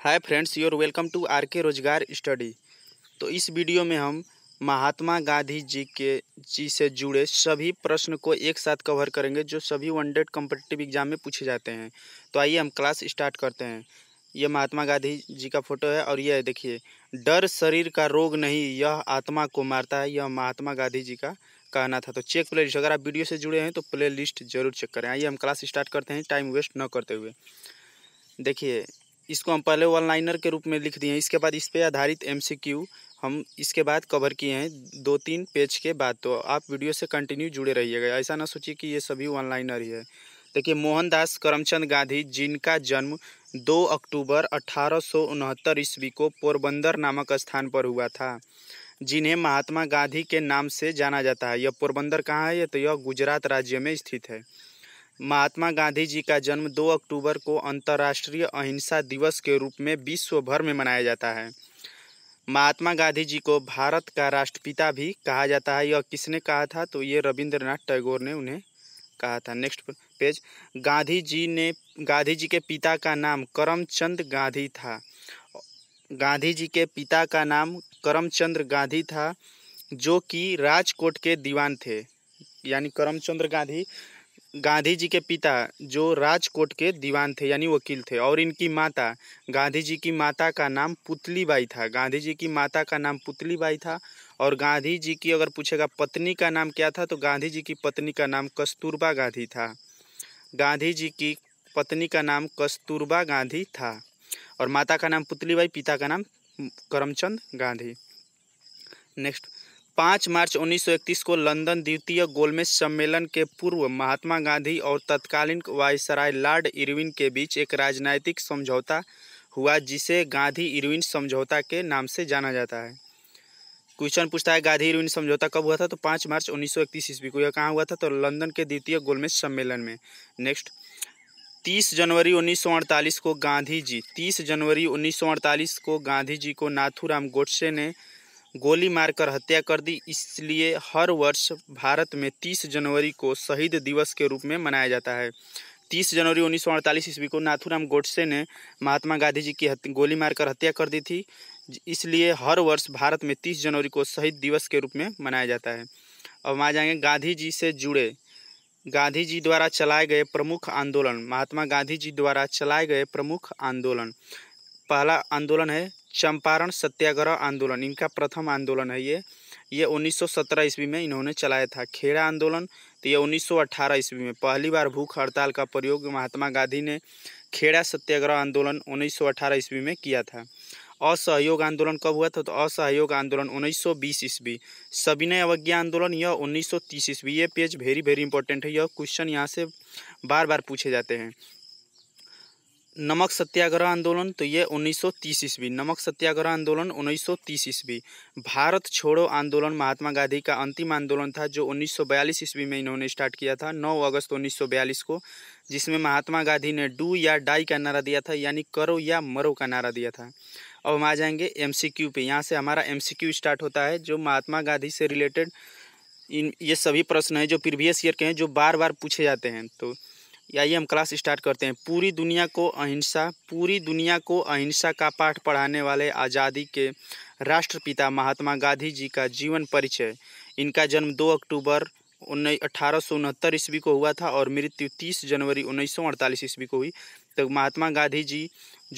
hi friends your welcome to R K रोजगार study तो इस वीडियो में हम महात्मा गांधी जी के जी से जुड़े सभी प्रश्न को एक साथ कवर करेंगे जो सभी वनडेड कम्पिटिटिव एग्जाम में पूछे जाते हैं तो आइए हम क्लास स्टार्ट करते हैं ये महात्मा गांधी जी का फोटो है और यह देखिए डर शरीर का रोग नहीं यह आत्मा को मारता है यह महात्मा गांधी जी का कहना था तो चेक प्ले लिस्ट अगर आप वीडियो से जुड़े हैं तो प्ले लिस्ट जरूर चेक करें आइए हम क्लास स्टार्ट करते हैं टाइम वेस्ट न करते हुए देखिए इसको हम पहले वन लाइनर के रूप में लिख दिए हैं इसके बाद इस पर आधारित एमसीक्यू हम इसके बाद कवर किए हैं दो तीन पेज के बाद तो आप वीडियो से कंटिन्यू जुड़े रहिएगा ऐसा ना सोचिए कि ये सभी वन लाइनर ही है देखिए मोहनदास करमचंद गांधी जिनका जन्म 2 अक्टूबर अठारह ईस्वी को पोरबंदर नामक स्थान पर हुआ था जिन्हें महात्मा गांधी के नाम से जाना जाता है यह पोरबंदर कहाँ है तो यह गुजरात राज्य में स्थित है महात्मा गांधी जी का जन्म 2 अक्टूबर को अंतर्राष्ट्रीय अहिंसा दिवस के रूप में विश्व भर में मनाया जाता है महात्मा गांधी जी को भारत का राष्ट्रपिता भी कहा जाता है यह किसने कहा था तो ये रविंद्रनाथ टैगोर ने उन्हें कहा था नेक्स्ट पेज गांधी जी ने गांधी जी के पिता का नाम करमचंद गांधी था गांधी जी के पिता का नाम करमचंद्र गांधी था जो कि राजकोट के दीवान थे यानी करमचंद्र गांधी गांधी जी के पिता जो राजकोट के दीवान थे यानी वकील थे और इनकी माता गांधी जी की माता का नाम पुतली बाई था गांधी जी की माता का नाम पुतली बाई था और गांधी जी की अगर पूछेगा पत्नी का नाम क्या था तो गांधी जी की पत्नी का नाम कस्तूरबा गांधी था गांधी जी की पत्नी का नाम कस्तूरबा गांधी था और माता का नाम पुतली बाई पिता का नाम करमचंद गांधी नेक्स्ट पाँच मार्च 1931 को लंदन द्वितीय गोलमेज सम्मेलन के पूर्व महात्मा गांधी और तत्कालीन वायसराय लॉर्ड इरविन के बीच एक राजनैतिक समझौता हुआ जिसे गांधी इरविन समझौता के नाम से जाना जाता है क्वेश्चन पूछता है गांधी इरविन समझौता कब हुआ था तो पाँच मार्च 1931 सौ ईस्वी को यह कहाँ हुआ था तो लंदन के द्वितीय गोलमेज सम्मेलन में नेक्स्ट तीस जनवरी 1948 को गांधी जी तीस जनवरी 1948 को गांधी जी को नाथूराम गोडसे ने गोली मारकर हत्या कर दी इसलिए हर वर्ष भारत में 30 जनवरी को शहीद दिवस के रूप में मनाया जाता है 30 जनवरी उन्नीस सौ अड़तालीस ईस्वी को नाथुराम गोडसे ने महात्मा गांधी जी की गोली मारकर हत्या कर दी थी इसलिए हर वर्ष भारत में 30 जनवरी को शहीद दिवस के रूप में मनाया जाता है अब हम आ जाएंगे गांधी जी से जुड़े गांधी जी द्वारा चलाए गए प्रमुख आंदोलन महात्मा गांधी जी द्वारा चलाए गए प्रमुख आंदोलन पहला आंदोलन है चंपारण सत्याग्रह आंदोलन इनका प्रथम आंदोलन है ये ये 1917 ईस्वी में इन्होंने चलाया था खेड़ा आंदोलन तो ये 1918 ईस्वी में पहली बार भूख हड़ताल का प्रयोग महात्मा गांधी ने खेड़ा सत्याग्रह आंदोलन 1918 ईस्वी में किया था असहयोग आंदोलन कब हुआ था तो असहयोग आंदोलन 1920 ईस्वी सविनय अवज्ञा आंदोलन यह 1930 ईस्वी ये पेज वेरी वेरी इंपॉर्टेंट है यह क्वेश्चन यहाँ से बार बार पूछे जाते हैं नमक सत्याग्रह आंदोलन तो ये 1930 ईस्वी नमक सत्याग्रह आंदोलन 1930 ईस्वी भारत छोड़ो आंदोलन महात्मा गांधी का अंतिम आंदोलन था जो 1942 ईस्वी में इन्होंने स्टार्ट किया था 9 अगस्त 1942 को जिसमें महात्मा गांधी ने डू या डाई का नारा दिया था यानी करो या मरो का नारा दिया था अब हम आ जाएंगे एम पे यहाँ से हमारा एम स्टार्ट होता है जो महात्मा गांधी से रिलेटेड इन ये सभी प्रश्न हैं जो प्रीवियस ईयर के हैं जो बार बार पूछे जाते हैं तो या आइए हम क्लास स्टार्ट करते हैं पूरी दुनिया को अहिंसा पूरी दुनिया को अहिंसा का पाठ पढ़ाने वाले आज़ादी के राष्ट्रपिता महात्मा गांधी जी का जीवन परिचय इनका जन्म 2 अक्टूबर उन्नीस अठारह ईस्वी को हुआ था और मृत्यु 30 जनवरी उन्नीस ईस्वी को हुई तो महात्मा गांधी जी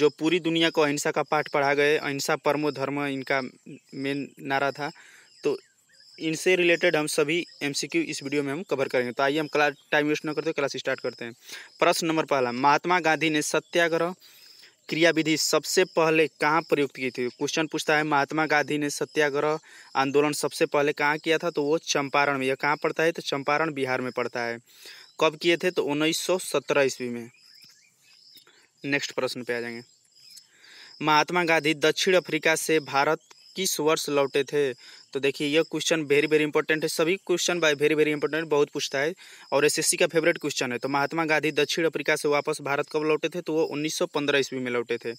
जो पूरी दुनिया को अहिंसा का पाठ पढ़ा गए अहिंसा परमो धर्म इनका मेन नारा था इनसे रिलेटेड हम सभी एमसीक्यू इस वीडियो में हम कवर करेंगे तो आइए हम क्लास टाइम वेस्ट न करते क्लास स्टार्ट करते हैं प्रश्न नंबर पहला महात्मा गांधी ने सत्याग्रह क्रियाविधि सबसे पहले कहाँ प्रयुक्त की थी क्वेश्चन पूछता है महात्मा गांधी ने सत्याग्रह आंदोलन सबसे पहले कहाँ किया था तो वो चंपारण में यह कहाँ पड़ता है तो चंपारण बिहार में पड़ता है कब किए थे तो 1917 ईस्वी में नेक्स्ट प्रश्न पे आ जाएंगे महात्मा गांधी दक्षिण अफ्रीका से भारत किस वर्ष लौटे थे तो देखिए यह क्वेश्चन वेरी वेरी इंपॉर्टेंट है सभी question by very very important बहुत पूछता है और एसएससी का फेवरेट क्वेश्चन है तो महात्मा गांधी दक्षिण अफ्रीका से वापस भारत कब लौटे थे तो वो 1915 ईस्वी में लौटे थे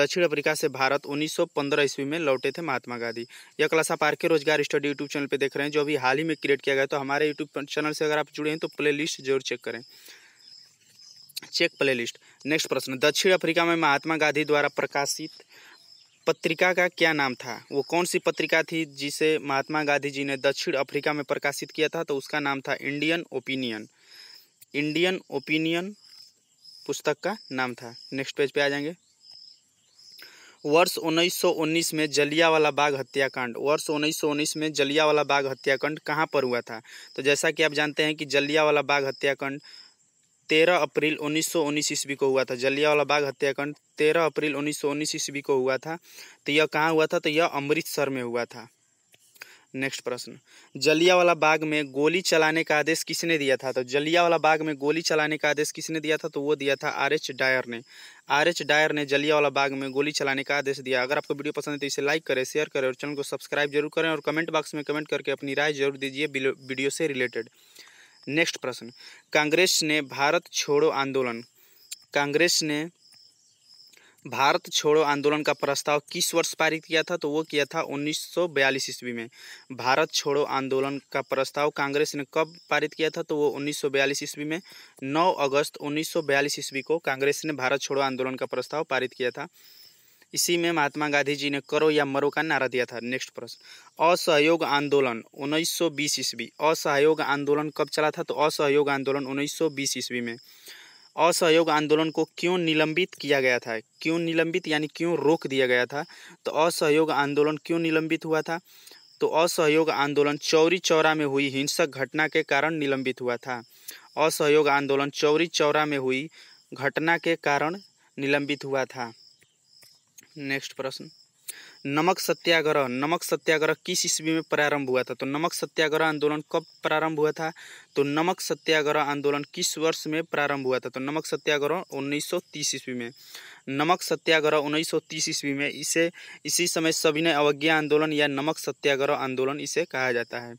दक्षिण अफ्रीका से भारत 1915 ईस्वी में लौटे थे महात्मा गांधी यह क्लास आप आरके रोजगार स्टडी यूट्यूब चैनल पर देख रहे हैं जो अभी हाल ही में क्रिएट किया गया तो हमारे यूट्यूब चैनल से अगर आप जुड़े हैं तो प्ले जरूर चेक करें चेक प्लेलिस्ट नेक्स्ट प्रश्न दक्षिण अफ्रीका में महात्मा गांधी द्वारा प्रकाशित पत्रिका का क्या नाम था वो कौन सी पत्रिका थी जिसे महात्मा गांधी जी ने दक्षिण अफ्रीका में प्रकाशित किया था तो उसका नाम था इंडियन ओपिनियन इंडियन ओपिनियन पुस्तक का नाम था नेक्स्ट पेज पे आ जाएंगे वर्ष 1919 में जलियावाला बाग हत्याकांड वर्ष 1919 में जलियावाला बाग हत्याकांड कहाँ पर हुआ था तो जैसा कि आप जानते हैं कि जलियावाला बाग हत्याकांड तेरह अप्रैल उन्नीस सौ उन्नीस ईस्वी को हुआ था जलियावाला बाग हत्याकांड तेरह अप्रैल उन्नीस सौ उन्नीस ईस्वी को हुआ था तो यह कहाँ हुआ था तो यह अमृतसर में हुआ था नेक्स्ट प्रश्न जलियावाला बाग में गोली चलाने का आदेश किसने दिया था तो जलियावाला बाग में गोली चलाने का आदेश किसने दिया था तो वो दिया था आर एच डायर ने आर एच डायर ने जलियावाला बाग में गोली चलाने का आदेश दिया अगर आपको वीडियो पसंद है तो इसे लाइक करें शेयर करें और चैनल को सब्सक्राइब जरूर करें और कमेंट बॉक्स में कमेंट करके अपनी राय जरूर दीजिए वीडियो से रिलेटेड नेक्स्ट प्रश्न कांग्रेस ने भारत छोड़ो आंदोलन कांग्रेस ने भारत छोड़ो आंदोलन का प्रस्ताव किस वर्ष पारित किया था तो वो किया था 1942 सौ ईस्वी में भारत छोड़ो आंदोलन का प्रस्ताव कांग्रेस ने कब पारित किया था तो वो 1942 सौ ईस्वी में 9 अगस्त 1942 सौ ईस्वी को कांग्रेस ने भारत छोड़ो आंदोलन का प्रस्ताव पारित किया था इसी में महात्मा गांधी जी ने करो या मरो का नारा दिया था नेक्स्ट प्रश्न असहयोग आंदोलन 1920 ईस्वी असहयोग आंदोलन कब चला था तो असहयोग आंदोलन 1920 ईस्वी में असहयोग आंदोलन को क्यों निलंबित किया गया था क्यों निलंबित यानी क्यों रोक दिया गया था तो असहयोग आंदोलन क्यों निलंबित हुआ था तो असहयोग आंदोलन चौरी चौरा में हुई हिंसक घटना के कारण निलंबित हुआ था असहयोग आंदोलन चौरी चौरा में हुई घटना के कारण निलंबित हुआ था नेक्स्ट प्रश्न नमक सत्याग्रह नमक सत्याग्रह किस ईस्वी में प्रारंभ हुआ था तो नमक सत्याग्रह आंदोलन कब प्रारंभ हुआ था तो नमक सत्याग्रह आंदोलन किस वर्ष में प्रारंभ हुआ था तो नमक सत्याग्रह 1930 ईस्वी में नमक सत्याग्रह 1930 ईस्वी में इसे इसी समय सविनय अवज्ञा आंदोलन या नमक सत्याग्रह आंदोलन इसे कहा जाता है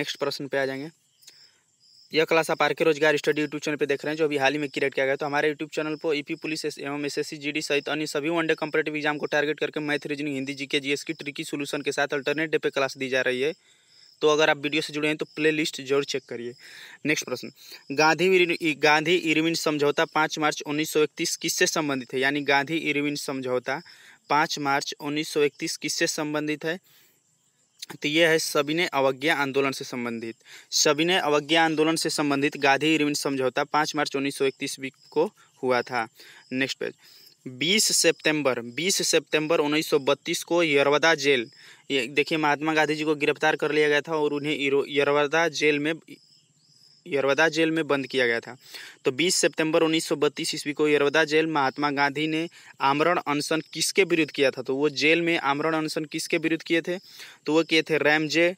नेक्स्ट प्रश्न पे आ जाएंगे यह क्लास आप आर के रोजगार स्टडी यूट्यूब चैनल पर देख रहे हैं जो अभी हाल ही में क्रिएट किया गया तो हमारे यूट्यूब चैनल पर ईपी e पुलिस एवं एस एस जीडी सहित अन्य सभी वनडे कम्पेटिव एग्जाम को टारगेट करके math reasoning Hindi GK GS की ट्रिकी सोल्यूशन के साथ अल्टरनेट डे पे क्लास दी जा रही है तो अगर आप वीडियो से जुड़े हैं तो प्ले लिस्ट जरूर चेक करिए नेक्स्ट प्रश्न गांधी गांधी इरविन समझौता पाँच मार्च उन्नीस किससे संबंधित है यानी गांधी इरविन समझौता पाँच मार्च उन्नीस किससे संबंधित है तो यह है सविनय अवज्ञा आंदोलन से संबंधित सविनय अवज्ञा आंदोलन से संबंधित गांधी इरविन समझौता पाँच मार्च उन्नीस सौ को हुआ था नेक्स्ट पेज 20 सितंबर 20 सितंबर 1932 को यरवदा जेल देखिए महात्मा गांधी जी को गिरफ्तार कर लिया गया था और उन्हें यरवदा जेल में यरवदा जेल में बंद किया गया था तो 20 सितंबर 1932 ईस्वी को यरवदा जेल महात्मा गांधी ने आमरण अनशन किसके विरुद्ध किया था तो वो जेल में आमरण अनशन किसके विरुद्ध किए थे तो वो किए थे रैमजे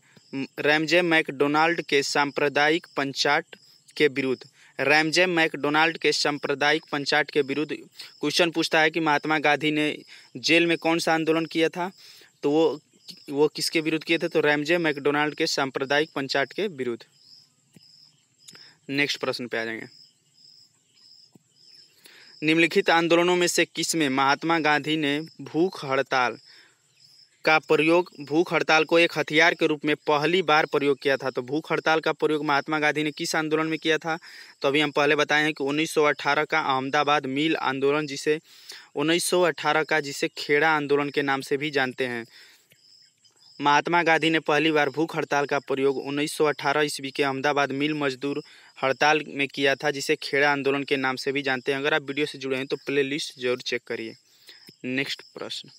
रैमजे मैकडोनाल्ड के सांप्रदायिक पंचाट के विरुद्ध रैमजे मैकडोनाल्ड के सांप्रदायिक पंचाट के विरुद्ध क्वेश्चन पूछता है कि महात्मा गांधी ने जेल में कौन सा आंदोलन किया था तो वो वो किसके विरुद्ध किए थे तो रैमजे मैकडोनाल्ड के सांप्रदायिक पंचाट के विरुद्ध नेक्स्ट प्रश्न पे आ जाएंगे निम्नलिखित आंदोलनों में से किस में महात्मा गांधी ने भूख हड़ताल का प्रयोग भूख हड़ताल को एक हथियार के रूप में पहली बार प्रयोग किया था तो भूख हड़ताल का प्रयोग महात्मा गांधी ने किस आंदोलन में किया था तो अभी हम पहले बताए हैं कि 1918 का अहमदाबाद मिल आंदोलन जिसे 1918 का जिसे खेड़ा आंदोलन के नाम से भी जानते हैं महात्मा गांधी ने पहली बार भूख हड़ताल का प्रयोग 1918 ईस्वी के अहमदाबाद मिल मजदूर हड़ताल में किया था जिसे खेड़ा आंदोलन के नाम से भी जानते हैं अगर आप वीडियो से जुड़े हैं तो प्लेलिस्ट जरूर चेक करिए नेक्स्ट प्रश्न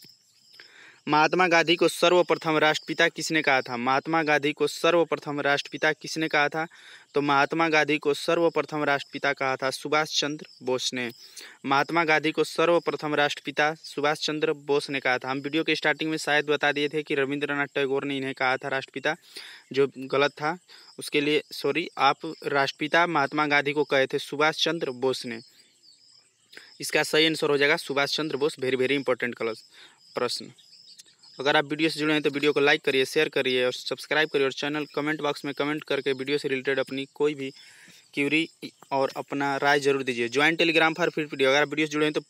महात्मा गांधी को सर्वप्रथम राष्ट्रपिता किसने कहा था महात्मा गांधी को सर्वप्रथम राष्ट्रपिता किसने कहा था तो महात्मा गांधी को सर्वप्रथम राष्ट्रपिता कहा था सुभाष चंद्र बोस ने महात्मा गांधी को सर्वप्रथम राष्ट्रपिता सुभाष चंद्र बोस ने कहा था हम वीडियो के स्टार्टिंग में शायद बता दिए थे कि रविंद्रनाथ टैगोर ने इन्हें कहा था राष्ट्रपिता जो गलत था उसके लिए सॉरी आप राष्ट्रपिता महात्मा गांधी को कहे थे सुभाष चंद्र बोस ने इसका सही आंसर हो जाएगा Subhash Chandra Bose very very important कलर प्रश्न अगर आप वीडियो से जुड़े हैं तो वीडियो को लाइक करिए शेयर करिए और सब्सक्राइब करिए और चैनल कमेंट बॉक्स में कमेंट करके वीडियो से रिलेटेड अपनी कोई भी क्यूरी और अपना राय जरूर दीजिए ज्वाइन टेलीग्राम फॉर फिर वीडियो अगर आप वीडियो से जुड़े हैं तो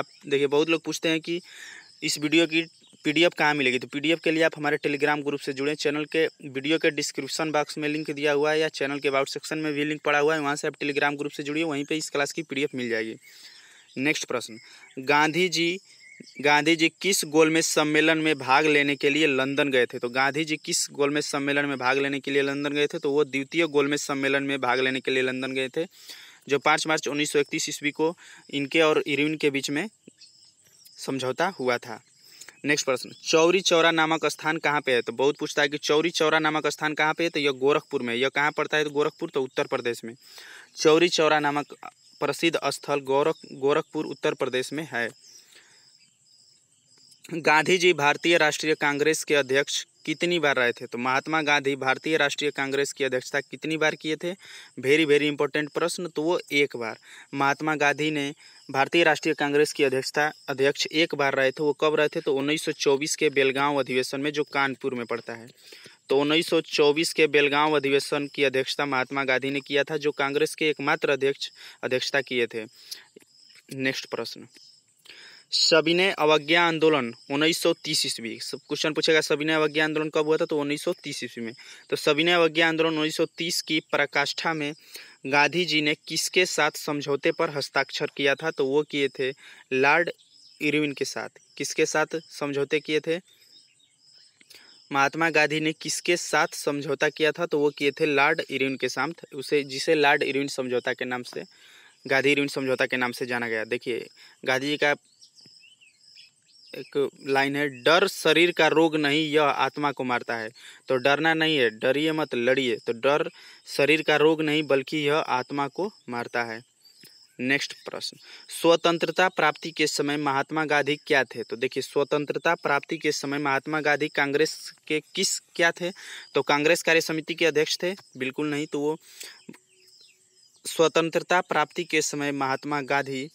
आप देखिए बहुत लोग पूछते हैं कि इस वीडियो की पी कहाँ मिलेगी तो पी के लिए आप हमारे टेलीग्राम ग्रुप से जुड़ें चैनल के वीडियो के डिस्क्रिप्शन बॉक्स में लिंक दिया हुआ है या चैनल के अबाउट सेक्शन में भी लिंक पड़ा हुआ है वहाँ से आप टेलीग्राम ग्रुप से जुड़िए वहीं पर इस क्लास की पी मिल जाएगी नेक्स्ट प्रश्न गांधी जी गांधी जी किस गोलमेज सम्मेलन में भाग लेने के लिए लंदन गए थे तो गांधी जी किस गोलमेज सम्मेलन में भाग लेने के लिए लंदन गए थे तो वो द्वितीय गोलमेज सम्मेलन में भाग लेने के लिए लंदन गए थे जो पाँच मार्च उन्नीस सौ इकतीस ईस्वी को इनके और इरविन के बीच में समझौता हुआ था नेक्स्ट प्रश्न चौरी चौरा नामक स्थान कहाँ पे है तो बहुत पूछता है कि चौरी चौरा नामक स्थान कहाँ पे है तो यह गोरखपुर में यह कहाँ पड़ता है तो गोरखपुर तो उत्तर प्रदेश में चौरी चौरा नामक प्रसिद्ध स्थल गोरख गोरखपुर उत्तर प्रदेश में है गांधी जी भारतीय राष्ट्रीय कांग्रेस के अध्यक्ष कितनी बार रहे थे तो महात्मा गांधी भारतीय राष्ट्रीय कांग्रेस की अध्यक्षता कितनी बार किए थे वेरी वेरी इंपॉर्टेंट प्रश्न तो वो एक बार महात्मा गांधी ने भारतीय राष्ट्रीय कांग्रेस की अध्यक्षता अध्यक्ष एक बार रहे थे वो कब रहे थे तो 1924 के बेलगांव अधिवेशन में जो कानपुर में पड़ता है तो 1924 के बेलगांव अधिवेशन की अध्यक्षता महात्मा गांधी ने किया था जो कांग्रेस के एकमात्र अध्यक्ष अध्यक्षता किए थे नेक्स्ट प्रश्न सविनय अवज्ञा आंदोलन उन्नीस सौ तीस ईस्वी क्वेश्चन पूछेगा सविनय अवज्ञा आंदोलन कब हुआ था तो उन्नीस सौ तीस ईस्वी में तो सविनय अवज्ञा आंदोलन उन्नीस सौ तीस की पराकाष्ठा में गांधी जी ने किसके साथ समझौते पर हस्ताक्षर किया था तो वो किए थे लॉर्ड इरविन के साथ किसके साथ समझौते किए थे महात्मा गांधी ने किसके साथ समझौता किया था तो वो किए थे लॉर्ड इरविन के साथ उसे जिसे लॉर्ड इरविन समझौता के नाम से गांधी इरविन समझौता के नाम से जाना गया देखिए गांधी जी का एक लाइन है डर शरीर का रोग नहीं यह आत्मा को मारता है तो डरना नहीं है डरिए मत लड़िए तो डर शरीर का रोग नहीं बल्कि यह आत्मा को मारता है नेक्स्ट प्रश्न स्वतंत्रता प्राप्ति के समय महात्मा गांधी क्या थे तो देखिए स्वतंत्रता प्राप्ति के समय महात्मा गांधी कांग्रेस के किस क्या थे तो कांग्रेस कार्य समिति के अध्यक्ष थे बिल्कुल नहीं तो वो स्वतंत्रता प्राप्ति के समय महात्मा गांधी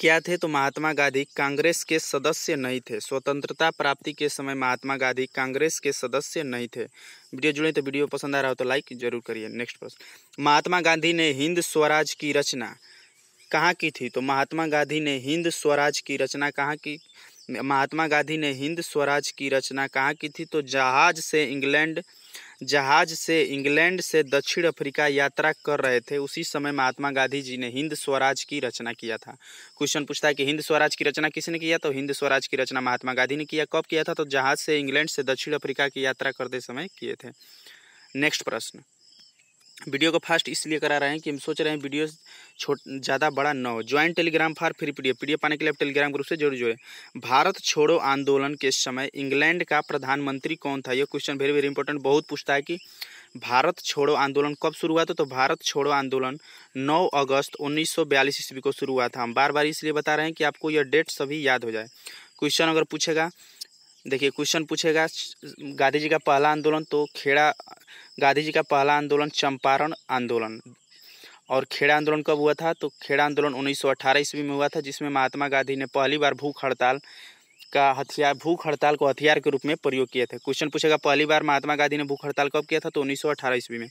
क्या थे तो महात्मा गांधी कांग्रेस के सदस्य नहीं थे स्वतंत्रता प्राप्ति के समय महात्मा गांधी कांग्रेस के सदस्य नहीं थे वीडियो जुड़े तो वीडियो पसंद आ रहा हो तो लाइक जरूर करिए नेक्स्ट प्रश्न महात्मा गांधी ने हिंद स्वराज की रचना कहाँ की थी तो महात्मा गांधी ने हिंद स्वराज की रचना कहाँ की महात्मा गांधी ने हिंद स्वराज की रचना कहाँ की थी तो जहाज से इंग्लैंड जहाज से इंग्लैंड से दक्षिण अफ्रीका यात्रा कर रहे थे उसी समय महात्मा गांधी जी ने हिंद स्वराज की रचना किया था क्वेश्चन पूछता है कि हिंद स्वराज की रचना किसने किया तो हिंद स्वराज की रचना महात्मा गांधी ने किया कब किया था तो जहाज से इंग्लैंड से दक्षिण अफ्रीका की यात्रा करते समय किए थे नेक्स्ट प्रश्न वीडियो को फास्ट इसलिए करा रहे हैं कि हम सोच रहे हैं वीडियो छोट ज़्यादा बड़ा न हो join Telegram for free PDF PDF पाने के लिए आप टेलीग्राम ग्रुप से जरूर जुड़े भारत छोड़ो आंदोलन के समय इंग्लैंड का प्रधानमंत्री कौन था यह क्वेश्चन वेरी वेरी इंपॉर्टेंट बहुत पूछता है कि भारत छोड़ो आंदोलन कब शुरू हुआ था तो भारत छोड़ो आंदोलन 9 अगस्त 1942 ईस्वी को शुरू हुआ था हम बार बार इसलिए बता रहे हैं कि आपको यह डेट सभी याद हो जाए क्वेश्चन अगर पूछेगा देखिए क्वेश्चन पूछेगा गांधी जी का पहला आंदोलन तो खेड़ा गांधी जी का पहला आंदोलन चंपारण आंदोलन और खेड़ा आंदोलन कब हुआ था तो खेड़ा आंदोलन 1918 ईस्वी में हुआ था जिसमें महात्मा गांधी ने पहली बार भूख हड़ताल का हथियार भूख हड़ताल को हथियार के रूप में प्रयोग किए थे क्वेश्चन पूछेगा पहली बार महात्मा गांधी ने भूख हड़ताल कब किया था तो 1918 ईस्वी में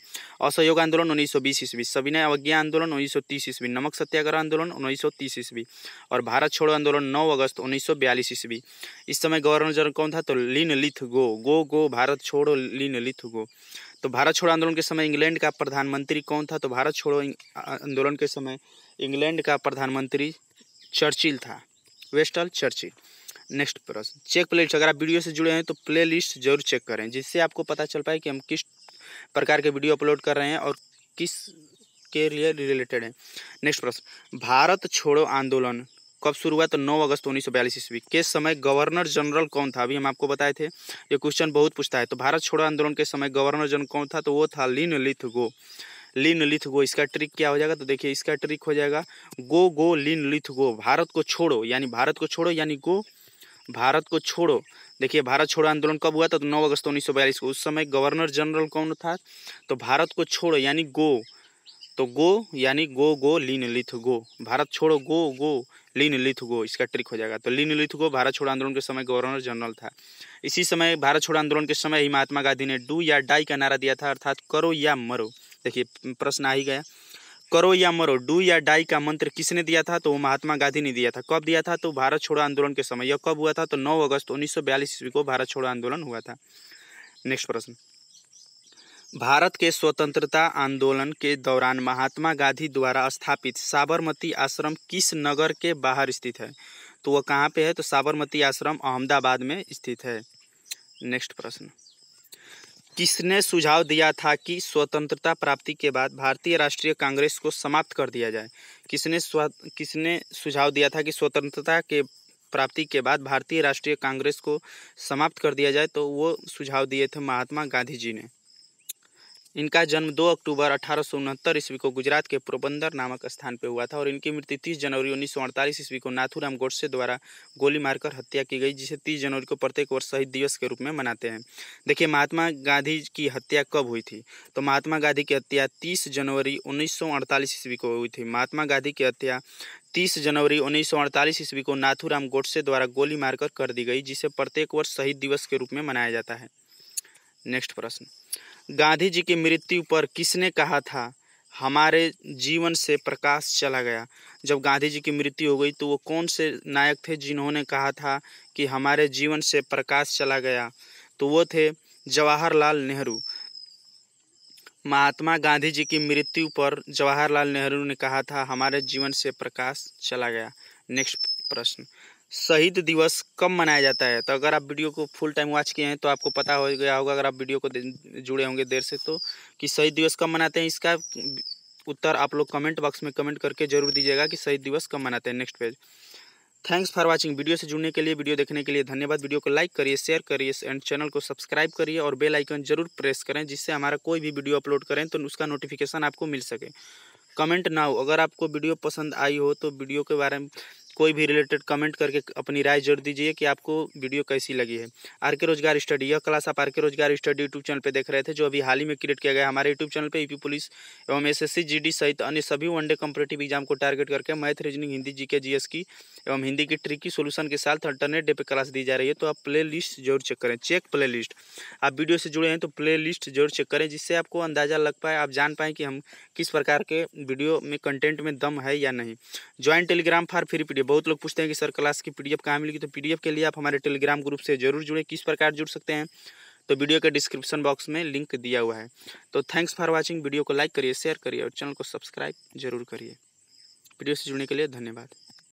असहयोग आंदोलन 1920 ईस्वी सविनय अवज्ञा आंदोलन 1930 ईस्वी नमक सत्याग्रह आंदोलन 1930 ईस्वी और भारत छोड़ो आंदोलन 9 अगस्त 1942 ईस्वी इस समय गवर्नर जनरल कौन था तो लीन लिथ गो गो गो भारत छोड़ो लीन लिथ गो तो भारत छोड़ो आंदोलन के समय इंग्लैंड का प्रधानमंत्री कौन था तो भारत छोड़ो आंदोलन के समय इंग्लैंड का प्रधानमंत्री चर्चिल था वेस्टल चर्चिल नेक्स्ट प्रश्न चेक प्ले लिस्ट अगर आप वीडियो से जुड़े हैं तो प्ले लिस्ट जरूर चेक करें जिससे आपको पता चल पाए कि हम किस प्रकार के वीडियो अपलोड कर रहे हैं और किस के लिए रिलेटेड है नेक्स्ट प्रश्न भारत छोड़ो आंदोलन कब शुरू हुआ तो 9 अगस्त उन्नीस सौ बयालीस ईस्वी के समय गवर्नर जनरल कौन था अभी हम आपको बताए थे ये क्वेश्चन बहुत पूछता है तो भारत छोड़ो आंदोलन के समय गवर्नर जनरल कौन था तो वो था लिन लिथ गो लिन लिथ गो इसका ट्रिक क्या हो जाएगा तो देखिए इसका ट्रिक हो जाएगा गो गो लिन लिथ गो भारत को छोड़ो यानी भारत को छोड़ो यानी गो भारत को छोड़ो देखिए भारत छोड़ो आंदोलन कब हुआ था तो नौ अगस्त उन्नीस सौ बयालीस को उस समय गवर्नर जनरल कौन था तो भारत को छोड़ो यानी गो तो गो यानी गो गो लीन लिथ गो भारत छोड़ो गो गो लीन लिथ गो इसका ट्रिक हो जाएगा तो लीन लिथ गो भारत छोड़ो आंदोलन के समय गवर्नर जनरल था इसी समय भारत छोड़ो आंदोलन के समय ही महात्मा गांधी ने डू या डाई का नारा दिया था अर्थात करो या मरो देखिए प्रश्न आ ही गया करो या मरो डू या डाई का मंत्र किसने दिया था तो वो महात्मा गांधी ने दिया था कब दिया था तो भारत छोड़ो आंदोलन के समय यह कब हुआ था तो 9 अगस्त 1942 ईस्वी को भारत छोड़ो आंदोलन हुआ था नेक्स्ट प्रश्न भारत के स्वतंत्रता आंदोलन के दौरान महात्मा गांधी द्वारा स्थापित साबरमती आश्रम किस नगर के बाहर स्थित है तो वह कहाँ पे है तो साबरमती आश्रम अहमदाबाद में स्थित है नेक्स्ट प्रश्न किसने सुझाव दिया था कि स्वतंत्रता प्राप्ति के बाद भारतीय राष्ट्रीय कांग्रेस को समाप्त कर दिया जाए किसने किसने सुझाव दिया था कि स्वतंत्रता के प्राप्ति के बाद भारतीय राष्ट्रीय कांग्रेस को समाप्त कर दिया जाए तो वो सुझाव दिए थे महात्मा गांधी जी ने इनका जन्म 2 अक्टूबर अठारह ईस्वी को गुजरात के पोरबंदर नामक स्थान पर हुआ था और इनकी मृत्यु 30 जनवरी उन्नीस ईस्वी को नाथुराम गोडसे द्वारा गोली मारकर हत्या की गई जिसे 30 जनवरी को प्रत्येक वर्ष शहीद दिवस के रूप में मनाते हैं देखिए महात्मा गांधी की हत्या कब हुई थी तो महात्मा गांधी की हत्या तीस जनवरी उन्नीस ईस्वी को हुई थी महात्मा गांधी की हत्या तीस जनवरी उन्नीस ईस्वी को नाथुराम गोडसे द्वारा गोली मारकर कर दी गई जिसे प्रत्येक वर्ष शहीद दिवस के रूप में मनाया जाता है नेक्स्ट प्रश्न गांधी जी की मृत्यु पर किसने कहा था हमारे जीवन से प्रकाश चला गया जब गांधी जी की मृत्यु हो गई तो वो कौन से नायक थे जिन्होंने कहा था कि हमारे जीवन से प्रकाश चला गया तो वो थे जवाहरलाल नेहरू महात्मा गांधी जी की मृत्यु पर जवाहरलाल नेहरू ने कहा था हमारे जीवन से प्रकाश चला गया नेक्स्ट प्रश्न शहीद दिवस कब मनाया जाता है तो अगर आप वीडियो को फुल टाइम वॉच किए हैं तो आपको पता हो गया होगा अगर आप वीडियो को जुड़े होंगे देर से तो कि शहीद दिवस कब मनाते हैं इसका उत्तर आप लोग कमेंट बॉक्स में कमेंट करके जरूर दीजिएगा कि शहीद दिवस कब मनाते हैं next page thanks for watching video से जुड़ने के लिए वीडियो देखने के लिए धन्यवाद वीडियो को लाइक करिए शेयर करिए एंड चैनल को सब्सक्राइब करिए और बेल आइकन जरूर प्रेस करें जिससे हमारा कोई भी वीडियो अपलोड करें तो उसका नोटिफिकेशन आपको मिल सके कमेंट ना हो अगर आपको वीडियो पसंद आई हो तो वीडियो के बारे में कोई भी रिलेटेड कमेंट करके अपनी राय जरूर दीजिए कि आपको वीडियो कैसी लगी है आर के रोजगार स्टडी यह क्लास आप आर के रोजगार स्टडी यूट्यूब चैनल पर देख रहे थे जो अभी हाल ही में क्रिएट किया गया हमारे यूट्यूब चैनल पर यूपी पुलिस एवं एस एस सहित अन्य सभी वनडे कम्पिटेटिव एग्जाम को टारगेट करके math reasoning Hindi G K की एवं हिंदी की ट्रिकी सोल्यूशन के साथ अल्टरनेट डे पर क्लास दी जा रही है तो आप प्ले लिस्ट जरूर चेक करें चेक प्ले लिस्ट आप वीडियो से जुड़े हैं तो प्ले लिस्ट जरूर चेक करें जिससे आपको अंदाजा लग पाए आप जान पाएँ कि हम किस प्रकार के वीडियो में कंटेंट में दम है या नहीं join Telegram for free PDF बहुत लोग पूछते हैं कि सर क्लास की पीडीएफ कहाँ मिलेगी तो पीडीएफ के लिए आप हमारे टेलीग्राम ग्रुप से जरूर जुड़े किस प्रकार जुड़ सकते हैं तो वीडियो के डिस्क्रिप्शन बॉक्स में लिंक दिया हुआ है तो थैंक्स फॉर वॉचिंग वीडियो को लाइक करिए शेयर करिए और चैनल को सब्सक्राइब जरूर करिए वीडियो से जुड़ने के लिए धन्यवाद